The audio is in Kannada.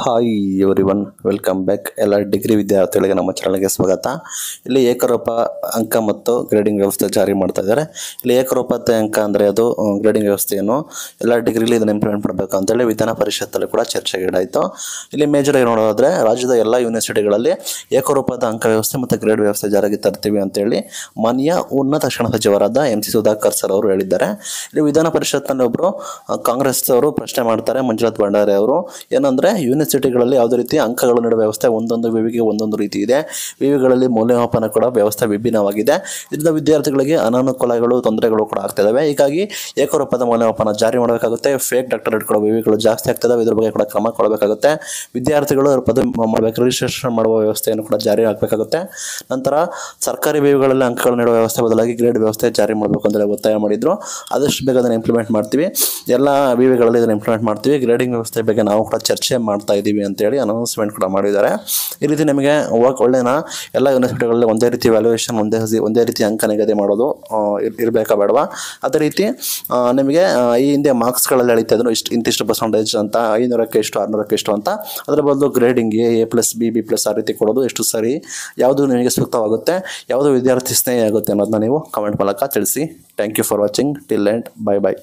hi everyone welcome back ಎಲ್ಲ ಡಿಗ್ರಿ ವಿದ್ಯಾರ್ಥಿಗಳಿಗೆ ನಮ್ಮ ಚಾನಲ್ಗೆ ಸ್ವಾಗತ ಇಲ್ಲಿ ಏಕರೂಪ ಅಂಕ ಮತ್ತು ಗ್ರೇಡಿಂಗ್ ವ್ಯವಸ್ಥೆ ಜಾರಿ ಮಾಡ್ತಾ ಇದ್ದಾರೆ ಇಲ್ಲಿ ಏಕರೂಪತೆ ಅಂಕ ಅಂದರೆ ಅದು ಗ್ರೇಡಿಂಗ್ ವ್ಯವಸ್ಥೆಯನ್ನು ಎಲ್ಲ ಡಿಗ್ರಿಲಿ ಇದನ್ನು ಇಂಪ್ಲಿಮೆಂಟ್ ಮಾಡಬೇಕು ಅಂತೇಳಿ ವಿಧಾನ ಪರಿಷತ್ತಲ್ಲಿ ಕೂಡ ಚರ್ಚೆಗೀಡಾಯಿತು ಇಲ್ಲಿ ಇಲ್ಲಿ ಆಗಿ ನೋಡೋದಾದರೆ ರಾಜ್ಯದ ಎಲ್ಲ ಯೂನಿವರ್ಸಿಟಿಗಳಲ್ಲಿ ಏಕರೂಪದ ಅಂಕ ವ್ಯವಸ್ಥೆ ಮತ್ತು ಗ್ರೇಡ್ ವ್ಯವಸ್ಥೆ ಜಾರಿಗೆ ತರ್ತೀವಿ ಅಂತೇಳಿ ಮಾನ್ಯ ಉನ್ನತ ಶಿಕ್ಷಣ ಸಚಿವರಾದ ಎಂ ಸಿ ಸುಧಾಕರ್ ಸರ್ ಅವರು ಹೇಳಿದ್ದಾರೆ ಇಲ್ಲಿ ವಿಧಾನ ಪರಿಷತ್ನಲ್ಲಿ ಒಬ್ಬರು ಕಾಂಗ್ರೆಸ್ ಅವರು ಪ್ರಶ್ನೆ ಮಾಡ್ತಾರೆ ಮಂಜುನಾಥ್ ಭಂಡಾರಿ ಅವರು ಏನಂದರೆ ಯೂನಿವರ್ಸಿಟಿಗಳಲ್ಲಿ ಯಾವುದೇ ರೀತಿ ಅಂಕಗಳ ನೀಡುವ ವ್ಯವಸ್ಥೆ ಒಂದೊಂದು ವಿವಿಗೆ ಒಂದೊಂದು ರೀತಿ ಇದೆ ವಿವಿಗಳಲ್ಲಿ ಮೌಲ್ಯಮಾಪನ ಕೂಡ ವ್ಯವಸ್ಥೆ ವಿಭಿನ್ನವಾಗಿದೆ ಇದರಿಂದ ವಿದ್ಯಾರ್ಥಿಗಳಿಗೆ ಅನಾನುಕೂಲಗಳು ತೊಂದರೆಗಳು ಕೂಡ ಆಗ್ತಿದ್ದಾವೆ ಹೀಗಾಗಿ ಏಕರೂಪದ ಮೌಲ್ಯಮಾಪನ ಜಾರಿ ಮಾಡಬೇಕಾಗುತ್ತೆ ಫೇಕ್ ಡಾಕ್ಟರೇಟ್ ಕೊಡುವ ವಿವಿಗಳು ಜಾಸ್ತಿ ಆಗ್ತದೆ ಇದ್ರ ಬಗ್ಗೆ ಕೂಡ ಕ್ರಮ ಕೊಡಬೇಕಾಗುತ್ತೆ ವಿದ್ಯಾರ್ಥಿಗಳು ಪದವಿ ಮಾಡಬೇಕು ರಿಜಿಸ್ಟ್ರೇಷನ್ ಮಾಡುವ ವ್ಯವಸ್ಥೆಯನ್ನು ಕೂಡ ಜಾರಿ ಆಗಬೇಕಾಗುತ್ತೆ ನಂತರ ಸರ್ಕಾರಿ ವಿವಿಗಳಲ್ಲಿ ಅಂಕಗಳು ನೀಡುವ ವ್ಯವಸ್ಥೆ ಬದಲಾಗಿ ಗ್ರೇಡ್ ವ್ಯವಸ್ಥೆ ಜಾರಿ ಮಾಡಬೇಕು ಅಂತ ಒತ್ತಾಯ ಮಾಡಿದ್ರು ಆದಷ್ಟು ಬೇಗ ಅದನ್ನು ಇಂಪ್ಲಿಮೆಂಟ್ ಮಾಡ್ತೀವಿ ಎಲ್ಲ ವಿವಿಗಳಲ್ಲಿ ಇದನ್ನು ಇಂಪ್ಲಿಮೆಂಟ್ ಮಾಡ್ತೀವಿ ಗ್ರೇಡಿಂಗ್ ವ್ಯವಸ್ಥೆ ಬಗ್ಗೆ ನಾವು ಕೂಡ ಚರ್ಚೆ ಮಾಡ್ತೀವಿ ಮಾಡ್ತಾ ಇದ್ದೀವಿ ಅಂತೇಳಿ ಅನೌನ್ಸ್ಮೆಂಟ್ ಕೂಡ ಮಾಡಿದ್ದಾರೆ ಈ ರೀತಿ ನಿಮಗೆ ವರ್ಕ್ ಒಳ್ಳೆಯ ಎಲ್ಲ ಯೂನಿವರ್ಸಿಟಿಗಳಲ್ಲಿ ಒಂದೇ ರೀತಿ ವ್ಯಾಲ್ಯೂಯೇಷನ್ ಒಂದೇ ಒಂದೇ ರೀತಿ ಅಂಕ ನಿಗದಿ ಮಾಡೋದು ಇರಬೇಕಾ ಬೇಡವಾ ಅದೇ ರೀತಿ ನಿಮಗೆ ಈ ಹಿಂದೆ ಮಾರ್ಕ್ಸ್ಗಳಲ್ಲಿ ಅಳಿತಾ ಇದ್ರು ಇಷ್ಟು ಇಂತಿಷ್ಟು ಪರ್ಸೆಂಟೇಜ್ ಅಂತ ಐನೂರಕ್ಕೆ ಎಷ್ಟು ಆರುನೂರಕ್ಕೆ ಎಷ್ಟು ಅಂತ ಅದರ ಬದಲು grading A A plus B B plus ಆ ರೀತಿ ಕೊಡೋದು ಎಷ್ಟು ಸರಿ ಯಾವುದು ನಿಮಗೆ ಸೂಕ್ತವಾಗುತ್ತೆ ಯಾವುದು ವಿದ್ಯಾರ್ಥಿ ಸ್ನೇಹಿ ಆಗುತ್ತೆ ಅನ್ನೋದನ್ನ ನೀವು ಕಮೆಂಟ್ ಮೂಲಕ ತಿಳಿಸಿ thank you for watching till end bye by